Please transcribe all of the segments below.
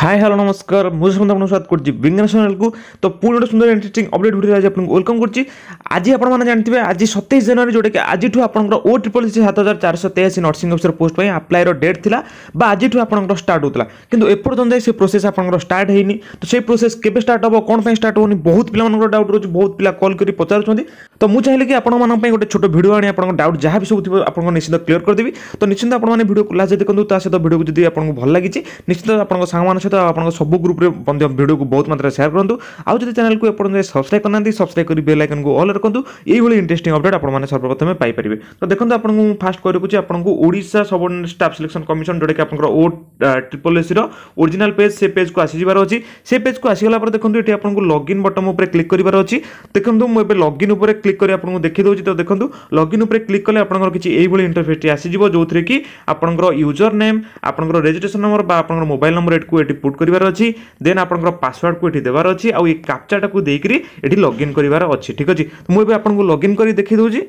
high hello ନମସ୍କାର ମୁଁ ସୁମନ୍ତ ଆପଣଙ୍କୁ ସ୍ୱାଗତ କରୁଛି ବିଜ୍ଞାନ ଚ୍ୟାନେଲକୁ ତ ପୁଣି ଗୋଟେ ସୁନ୍ଦର ଇଣ୍ଟରେଷ୍ଟିଂ ଅପଡେଟ୍ ଭିଡ଼ିଓରେ ଆଜି ଆପଣଙ୍କୁ ୱେଲକମ୍ କରୁଛି ଆଜି ଆପଣମାନେ ଜାଣିଥିବେ ଆଜି ସତେଇଶ ଜାନୁଆରୀ ଯେଉଁଟାକି ଆଜିଠୁ ଆପଣଙ୍କର ଓ ଟ୍ରିପଲ୍ ସି ସାତ ହଜାର ଚାରିଶହ ତେୟାଅଶୀ ନର୍ସିଂ ଅଫିସର ପୋଷ୍ଟ ପାଇଁ ଆପ୍ଲାଏର ଡେଟ୍ ଥିଲା ବା ଆଜିଠୁ ଆପଣଙ୍କର ଷ୍ଟାର୍ଟ ହେଉଥିଲା କିନ୍ତୁ ଏପର୍ଯ୍ୟନ୍ତ ଯାଇ ସେ ପ୍ରୋସେସ୍ ଆପଣଙ୍କର ଷ୍ଟାର୍ଟ ହେଇନି ତ ସେଇ ପ୍ରୋସେସ୍ କେବେ ଷ୍ଟାର୍ଟ ହେବ କ'ଣ ପାଇଁ ଷ୍ଟାର୍ଟ ହେଉନି ବହୁତ ପିଲାମାନଙ୍କର ଡାଉଟ୍ ରହୁଛି ବହୁତ ପିଲା କଲ୍ କରି ପଚାରୁଛନ୍ତି ତ ମୁଁ ଚାହିଁଲି କି ଆପଣମାନଙ୍କ ପାଇଁ ଗୋଟେ ଛୋଟ ଭିଡ଼ିଓ ଆଣି ଆପଣଙ୍କ ଡାଉଟ୍ ଯାହା ବି ସବୁ ଥିବ ଆପଣଙ୍କ ନିଶ୍ଚିତ କ୍ଲିୟର କରିଦେବି ତ ନିଶ୍ଚିତ ଆପଣମାନେ ଭିଡ଼ିଓକୁ ଲାଷ୍ଟ ଦେଖନ୍ତୁ ତା ସହିତ ଭିଡ଼ିଓକୁ ଯଦି ଆପଣଙ୍କୁ ଭଲ ଲାଗିଛି ନିଶ୍ଚିତ ଆପଣଙ୍କ ସାଙ୍ଗମାନଙ୍କ ସହିତ ଆପଣଙ୍କ ସବୁ ଗ୍ରୁପରେ ମଧ୍ୟ ଭିଡ଼ିଓକୁ ବହୁତ ମାତ୍ରାରେ ସେୟାର କରନ୍ତୁ ଆଉ ଯଦି ଚ୍ୟାନେଲକୁ ଏପର୍ଯ୍ୟନ୍ତ ସବସ୍କ୍ରାଇବ୍ କରିନାହାନ୍ତି ସବସ୍କ୍ରାଇବ୍ କରି ବେଲ୍ ଆଇକନ୍କୁ ଅଲ୍ ରଖନ୍ତୁ ଏଇଭଳି ଇଣ୍ଟରେଷ୍ଟିଂ ଅପଡେଟ୍ ଆପଣମାନେ ସର୍ବପ୍ରଥମେ ପାଇପାରିବେ ତ ଦେଖନ୍ତୁ ଆପଣଙ୍କୁ ମୁଁ ଫାଷ୍ଟ କରି ରଖୁଛି ଆପଣଙ୍କୁ Odisha subordinate staff selection commission ଯେଉଁଟାକି ଆପଣଙ୍କର ଓ ଟ୍ରିପଲ୍ ଏସିର ଓରିଜିନାଲ୍ ପେଜ୍ ସେ ପେଜ୍କୁ ଆସିଯିବାର ଅଛି ସେ ପେଜ୍କୁ ଆସିଗଲା ପରେ ଦେଖନ୍ତୁ ଏଠି ଆପଣଙ୍କୁ ଲଗ୍ଇନ୍ ବଟନ୍ ଉପରେ କ୍ଲିକ୍ କରିବାର ଅଛି ଦେଖନ୍ତୁ ମୁଁ ଏବେ ଲଗ୍ଇନ୍ ଉପରେ କ୍ଲିକ୍ କରି ଆପଣଙ୍କୁ ଦେଖିଦେଉଛି ତ ଦେଖନ୍ତୁ ଲଗ୍ଇନ୍ ଉପରେ କ୍ଲିକ୍ କଲେ ଆପଣଙ୍କର କିଛି ଏଇଭଳି ଇଣ୍ଟରଫେସ୍ଟି ଆସିଯିବ ଯେଉଁଥିରେ କି ଆପଣଙ୍କର ୟୁଜର ନେମ୍ ଆପଣଙ୍କର ରେଜିଷ୍ଟ୍ରେସନ୍ ନମ୍ବର ବା ଆପଣଙ୍କର ମୋବାଇଲ୍ ନମ୍ବର ଏଠିକୁ ଏଠି পুট করবার অছি দেন আপনার পাসওয়ার্ডকু এটি দেবার অছি আউ এই ক্যাপচাটাকু দিয়ে এটি লগইন করবার অছি ঠিক আছে মু এবে আপনার লগইন করে দেখি দেছি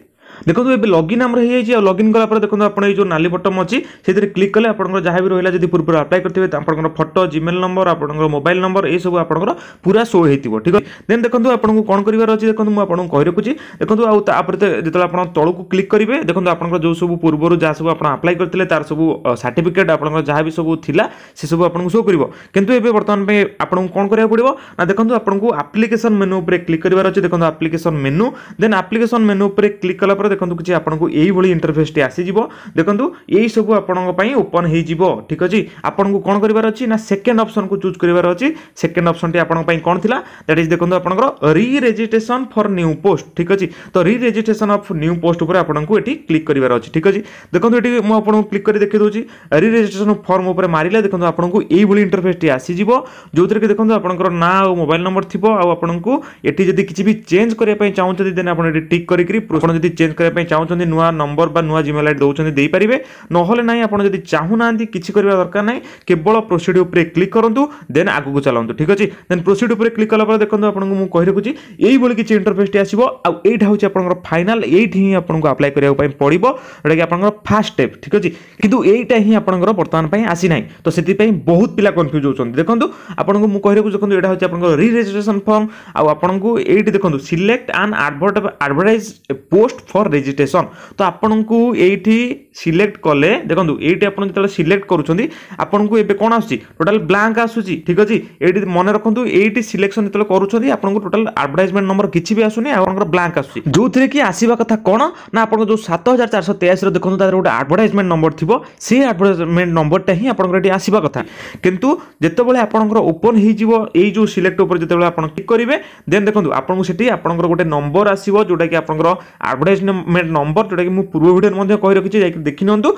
দেখুন এবে লগইন আমার হয়েছে আর লগইন কলা পরে দেখুন আপনার এই যে নালি বটম অছি সেটি ক্লিক কলে আপনার যা বি রহিলা যদি পূর্ব আপ্লাই করতে আপনার ফটো জিমেল নম্বর আপনার মোবাইল নম্বর এইসব আপনার পুরা শো হয়েছিল ঠিক আছে দেন দেখুন আপনার কোণ করবার অছি দেখুন মু আপনার কই রাখুছি দেখুন আউ তাপরে যেত আপনার তলকু ক্লিক করবে দেখুন আপনার যে সব পূর্ব যা সব আপনার আপ্লাই করলে তার সব সার্টিফিকেট আপনার যা বি সব লা সে সব আপনার শো করব কিন্তু এবে বর্তমান আপনার কোণ করা পড়ব না দেখুন আপনার আপ্লিকেসন মেনু উপরে ক্লিক করবার অছি দেখুন আপ্লিকেসন মেনু দেন আপ্লিকেসন মেনু উপরে ক্লিক কলা পরে ପରେ ଦେଖନ୍ତୁ କିଛି ଆପଣଙ୍କୁ ଏଇଭଳି ଇଣ୍ଟରଫେସ୍ଟି ଆସିଯିବ ଦେଖନ୍ତୁ ଏଇସବୁ ଆପଣଙ୍କ ପାଇଁ ଓପନ୍ ହେଇଯିବ ଠିକ୍ ଅଛି ଆପଣଙ୍କୁ କ'ଣ କରିବାର ଅଛି ନା ସେକେଣ୍ଡ ଅପସନ୍କୁ ଚୁଜ୍ କରିବାର ଅଛି ସେକେଣ୍ଡ ଅପସନ୍ଟି ଆପଣଙ୍କ ପାଇଁ କ'ଣ ଥିଲା ଦ୍ୟାଟ୍ ଇଜ୍ ଦେଖନ୍ତୁ ଆପଣଙ୍କର ରିରେଜିଷ୍ଟ୍ରେସନ୍ ଫର୍ ନ୍ୟୁ ପୋଷ୍ଟ ଠିକ୍ ଅଛି ତ ରିରେଜିଷ୍ଟ୍ରେସନ୍ ଅଫ୍ ନ୍ୟୁ ପୋଷ୍ଟ ଉପରେ ଆପଣଙ୍କୁ ଏଠି କ୍ଲିକ୍ କରିବାର ଅଛି ଠିକ୍ ଅଛି ଦେଖନ୍ତୁ ଏଠି ମୁଁ ଆପଣଙ୍କୁ କ୍ଲିକ୍ କରି ଦେଖି ଦେଉଛି ରିରେଜିଷ୍ଟ୍ରେସନ୍ ଫର୍ମ ଉପରେ ମାରିଲେ ଦେଖନ୍ତୁ ଆପଣଙ୍କୁ ଏଇଭଳି ଇଣ୍ଟରଫେସ୍ଟି ଆସିଯିବ ଯେଉଁଥିରେ କି ଦେଖନ୍ତୁ ଆପଣଙ୍କର ନାଁ ଆଉ ମୋବାଇଲ୍ ନମ୍ବର ଥିବ ଆଉ ଆପଣଙ୍କୁ ଏଠି ଯଦି କିଛି ବି ଚେଞ୍ଜ କରିବା ପାଇଁ ଚାହୁଁଛନ୍ତି ଦେନ୍ ଆପଣ ଏଠି ଟିକ୍ କରିକି ଆପଣ ଯଦି ଚେଞ୍ଜ କରିବା ପାଇଁ ଚାହୁଁଛନ୍ତି ନୂଆ ନମ୍ବର ବା ନୂଆ ଜିମେଲ୍ ଆଇଡ଼ି ଦେଉଛନ୍ତି ଦେଇପାରିବେ ନହେଲେ ନାହିଁ ଆପଣ ଯଦି ଚାହୁଁନାହାନ୍ତି କିଛି କରିବା ଦରକାର ନାହିଁ କେବଳ ପ୍ରୋସିଡ଼ ଉପରେ କ୍ଲିକ୍ କରନ୍ତୁ ଦେନ୍ ଆଗକୁ ଚାଲନ୍ତୁ ଠିକ୍ ଅଛି ଦେନ୍ ପ୍ରୋସିଡ଼ ଉପରେ କ୍ଲିକ୍ କଲା ପରେ ଦେଖନ୍ତୁ ଆପଣଙ୍କୁ ମୁଁ କହି ରଖୁଛି ଏଇଭଳି କିଛି ଇଣ୍ଟରଫେସ୍ଟି ଆସିବ ଆଉ ଏଇଟା ହେଉଛି ଆପଣଙ୍କର ଫାଇନାଲ୍ ଏଇଠି ହିଁ ଆପଣଙ୍କୁ ଆପ୍ଲାଏ କରିବା ପାଇଁ ପଡ଼ିବ ଯେଉଁଟାକି ଆପଣଙ୍କର ଫାର୍ଷ୍ଟ ଷ୍ଟେପ୍ ଠିକ୍ ଅଛି କିନ୍ତୁ ଏଇଟା ହିଁ ଆପଣଙ୍କର ବର୍ତ୍ତମାନ ପାଇଁ ଆସିନାହିଁ ତ ସେଥିପାଇଁ ବହୁତ ପିଲା କନଫ୍ୟୁଜ୍ ହେଉଛନ୍ତି ଦେଖନ୍ତୁ ଆପଣଙ୍କୁ ମୁଁ କହିବାକୁ ଦେଖନ୍ତୁ ଏଇଟା ହେଉଛି ଆପଣଙ୍କର ରିରେଜିଷ୍ଟ୍ରେସନ୍ ଫର୍ମ ଆଉ ଆପଣଙ୍କୁ ଏଇଠି ଦେଖନ୍ତୁ select and advertise post for for registration ତ ଆପଣଙ୍କୁ ଏଇଠି ସିଲେକ୍ଟ କଲେ ଦେଖନ୍ତୁ ଏଇଠି ଆପଣ ଯେତେବେଳେ ସିଲେକ୍ଟ କରୁଛନ୍ତି ଆପଣଙ୍କୁ ଏବେ କ'ଣ ଆସୁଛି ଟୋଟାଲ୍ ବ୍ଲାଙ୍କ ଆସୁଛି ଠିକ୍ ଅଛି ଏଇଠି ମନେ ରଖନ୍ତୁ ଏଇଠି ସିଲେକ୍ସନ୍ ଯେତେବେଳେ କରୁଛନ୍ତି ଆପଣଙ୍କୁ ଟୋଟାଲ୍ ଆଡ଼ଭର୍ଟାଇଜମେଣ୍ଟ ନମ୍ବର କିଛି ବି ଆସୁନି ଆପଣଙ୍କର ବ୍ଲାଙ୍କ ଆସୁଛି ଯେଉଁଥିରେ କି ଆସିବା କଥା କ'ଣ ନା ଆପଣଙ୍କ ଯେଉଁ ସାତ ହଜାର ଚାରିଶହ ତେୟାଅଶୀର ଦେଖନ୍ତୁ ତା'ର ଗୋଟେ ଆଡ଼ଭର୍ଟାଇଜମେଣ୍ଟ ନମ୍ବର ଥିବ ସେଇ ଆଡ଼ଭର୍ଟାଇଜମେଣ୍ଟ ନମ୍ବରଟା ହିଁ ଆପଣଙ୍କର ଏଠି ଆସିବା କଥା କିନ୍ତୁ ଯେତେବେଳେ ଆପଣଙ୍କର ଓପନ୍ ହେଇଯିବ ଏଇ ଯେଉଁ ସିଲେକ୍ଟ ଉପରେ ଯେତେବେଳେ ଆପଣ କ୍ଲିକ୍ କରିବେ ଦେନ୍ ଦେଖନ୍ତୁ ଆପଣଙ୍କୁ ସେଠି ଆପଣଙ୍କର ଗୋଟେ ନମ୍ବର ଆସିବ ଯେଉଁଟାକି ଆପଣଙ୍କର ଆଡ଼ଭର୍ଟାଇଜ ଡକ୍ୟୁମେଣ୍ଟ ନମ୍ବର ଯେଉଁଟାକି ମୁଁ ପୂର୍ବ ଭିଡ଼ିଓରେ ମଧ୍ୟ କହି ରଖିଛି ଯାଇକି ଦେଖି ନିଅନ୍ତୁ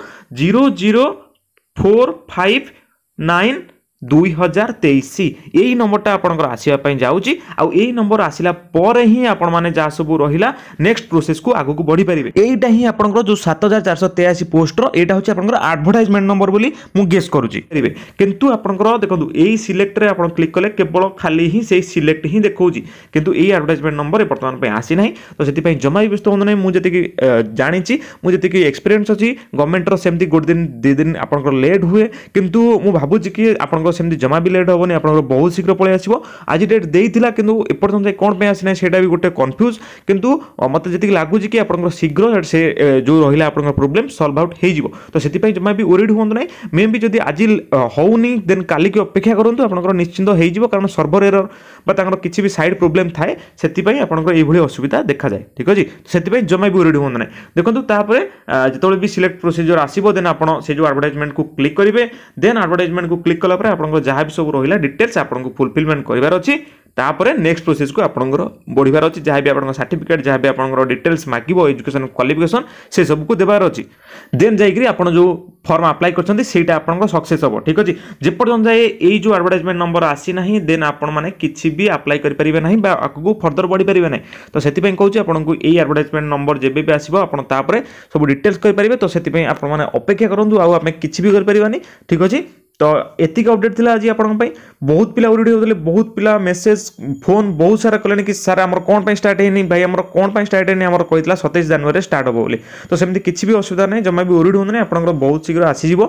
zero zero four five nine ଦୁଇ ହଜାର ତେଇଶ ଏଇ ନମ୍ବରଟା ଆପଣଙ୍କର ଆସିବା ପାଇଁ ଯାଉଛି ଆଉ ଏଇ ନମ୍ବର ଆସିଲା ପରେ ହିଁ ଆପଣମାନେ ଯାହା ସବୁ ରହିଲା ନେକ୍ସଟ ପ୍ରୋସେସକୁ ଆଗକୁ ବଢ଼ିପାରିବେ ଏଇଟା ହିଁ ଆପଣଙ୍କର ଯେଉଁ ସାତ ହଜାର ଚାରିଶହ ତେୟାଅଶୀ ପୋଷ୍ଟର ଏଇଟା ହେଉଛି ଆପଣଙ୍କର ଆଡ଼ଭର୍ଟାଇଜମେଣ୍ଟ ନମ୍ବର ବୋଲି ମୁଁ ଗେସ୍ କରୁଛି ପାରିବେ କିନ୍ତୁ ଆପଣଙ୍କର ଦେଖନ୍ତୁ ଏଇ ସିଲେକ୍ଟରେ ଆପଣ କ୍ଲିକ୍ କଲେ କେବଳ ଖାଲି ହିଁ ସେଇ ସିଲେକ୍ଟ ହିଁ ଦେଖାଉଛି କିନ୍ତୁ ଏଇ ଆଡ଼ଭର୍ଟାଇଜମେଣ୍ଟ ନମ୍ବର ବର୍ତ୍ତମାନ ପାଇଁ ଆସିନାହିଁ ତ ସେଥିପାଇଁ ଜମା ବି ବ୍ୟସ୍ତ ହୁଅନ୍ତୁ ନାହିଁ ମୁଁ ଯେତିକି ଜାଣିଛି ମୁଁ ଯେତିକି ଏକ୍ସପିରିଏନ୍ସ ଅଛି ଗଭର୍ଣ୍ଣମେଣ୍ଟର ସେମିତି ଗୋଟେ ଦିନ ଦୁଇ ଦିନ ଆପଣଙ୍କର ଲେଟ୍ ହୁଏ କିନ୍ତୁ ମୁଁ ଭାବୁଛି କି ଆପଣଙ୍କ ଆପଣଙ୍କ ସେମିତି ଜମା ବି ଲେଟ୍ ହେବନି ଆପଣଙ୍କର ବହୁତ ଶୀଘ୍ର ପଳେଇ ଆସିବ ଆଜି ଡେଟ୍ ଦେଇଥିଲା କିନ୍ତୁ ଏପର୍ଯ୍ୟନ୍ତ ଯାଇ କ'ଣ ପାଇଁ ଆସିନାହିଁ ସେଇଟା ବି ଗୋଟେ କନଫ୍ୟୁଜ୍ କିନ୍ତୁ ମୋତେ ଯେତିକି ଲାଗୁଛି କି ଆପଣଙ୍କର ଶୀଘ୍ର ସେ ଯେଉଁ ରହିଲା ଆପଣଙ୍କର ପ୍ରୋବ୍ଲେମ୍ ସଲ୍ଭ ଆଉଟ୍ ହେଇଯିବ ତ ସେଥିପାଇଁ ଜମା ବି ଓରିଡ୍ ହୁଅନ୍ତୁ ନାହିଁ ମେ ବି ଯଦି ଆଜି ହେଉନି ଦେନ୍ କାଲିକି ଅପେକ୍ଷା କରନ୍ତୁ ଆପଣଙ୍କର ନିଶ୍ଚିନ୍ତ ହେଇଯିବ କାରଣ ସର୍ଭର ଏରର ବା ତାଙ୍କର କିଛି ବି ସାଇଡ୍ ପ୍ରୋବ୍ଲେମ୍ ଥାଏ ସେଥିପାଇଁ ଆପଣଙ୍କର ଏଇଭଳି ଅସୁବିଧା ଦେଖାଯାଏ ଠିକ୍ ଅଛି ସେଥିପାଇଁ ଜମା ବି ଓରିଡ୍ ହୁଅନ୍ତୁ ନାହିଁ ଦେଖନ୍ତୁ ତାପରେ ଯେତେବେଳେ ବି ସିଲେକ୍ଟ ପ୍ରୋସିଜିଓର ଆସିବ ଦେନ୍ ଆପଣ ସେ ଯେଉଁ ଆଡ଼ଭର୍ଟାଇଜମେଣ୍ଟକୁ କ୍ଲିକ୍ କରିବେ ଦେନ୍ ଆଡ଼ଭର୍ଟାଇଜମେଣ୍ଟକୁ କ୍ଲିକ୍ କଲା ପରେ আপনক যাহা বি সব রইলা ডিটেলস আপনক ফুলফিলমেন্ট কইবার আছে তাপরে নেক্সট প্রসেস কো আপনক বড়িবার আছে যাহা বি আপনক সার্টিফিকেট যাহা বি আপনক ডিটেলস মাগিবো এডুকেশন কোয়ালিফিকেশন সেই সবক দেবার আছে দেন যাইগরি আপন জো ফর্ম এপ্লাই করছந்தி সেইটা আপনক সাকসেস হবো ঠিক আছে যে পর্যন্ত এই জো অ্যাডভার্টাইজমেন্ট নাম্বার আসি নাহি দেন আপন মানে কিছি বি এপ্লাই করি পারিবে নাহি বা আকু ফার্দার বড়ি পারিবে না তো সেইতে পই কওছি আপনক এই অ্যাডভার্টাইজমেন্ট নাম্বার জেবে বি আসিবো আপন তাপরে সব ডিটেলস কই পারিবে তো সেইতে পই আপন মানে অপেক্ষা করন্তু আৰু আমি কিছি বি করি পারিবানি ঠিক আছে ତ ଏତିକି ଅପଡ଼େଟ୍ ଥିଲା ଆଜି ଆପଣଙ୍କ ପାଇଁ ବହୁତ ପିଲା ଓରିଡ଼ି ହେଉଥିଲେ ବହୁତ ପିଲା ମେସେଜ ଫୋନ୍ ବହୁତ ସାରା କଲେଣି କି ସାର୍ ଆମର କ'ଣ ପାଇଁ ଷ୍ଟାର୍ଟ ହେଇନି ଭାଇ ଆମର କ'ଣ ପାଇଁ ଷ୍ଟାର୍ଟ ହେଇନି ଆମର କହିଥିଲା ସତେଇଶ ଜାନୁଆରୀରେ ଷ୍ଟାର୍ଟ ହେବ ବୋଲି ତ ସେମିତି କିଛି ବି ଅସୁବିଧା ନାହିଁ ଜମା ବି ଓରିଡ଼ି ହୁଅନ୍ତୁନି ଆପଣଙ୍କର ବହୁତ ଶୀଘ୍ର ଆସିଯିବ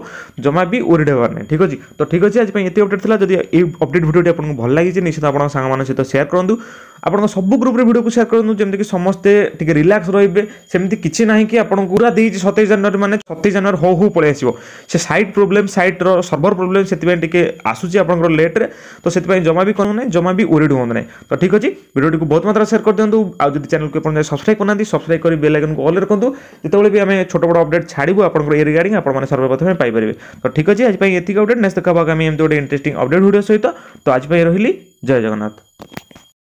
ଜମା ବି ଓରିଡ଼ି ହେବାର ନାହିଁ ଠିକ୍ ଅଛି ତ ଠିକ୍ ଅଛି ଆଜି ପାଇଁ ଏତେ ଅପଡ଼େଟ୍ ଥିଲା ଯଦି ଏଇ ଅପଡ଼େଟ୍ ଭିଡ଼ିଓଟି ଆପଣଙ୍କୁ ଭଲ ଲାଗିଛି ନିଶ୍ଚିତ ଆପଣଙ୍କ ସାଙ୍ଗମାନଙ୍କ ସହିତ ସେୟାର କରନ୍ତୁ আপনার সবু গ্রুপে ভিডিওকে সেয়ার করুন যেমিকি সমস্তে টিকি রিলাক্স রহবে সেমতি কিছু না কি আপনার পুরা দিয়েছি সতেইশ জানুয়ারি মানে সতেইশ জানুয়ারি হো হো পড়ে আসব সে সাইট প্রোবলেম সাইট্র সর্ভর প্রোবলেম সেপাই টিকি আসুচি আপনার লেট্রে তো সেপাই জমা বি করু না জমা বি ওরিড হুঁত না তো ঠিক আছে ভিডিওটি বহুত মাত্রা সেয়ার করে দিও আদি চ্যানেলকে আপনার সবসক্রাইব করুন সবসক্রাইব করে বেল আইকনকে অল রাখুন যেতবে বি আমি ছোট বড় অপডেট ছাড়বু আপনার এ রিগার্ডিং আপনার সর্বপ্রথমে পাইপারে তো ঠিক আছে আজ এতিক অপডেট নেক্সট দেখা আগামী এমতি গোটে ইন্টারেস্টিং অপডেট ভিডিও সহিত তো আজ রহিলি জয় জগন্নাথ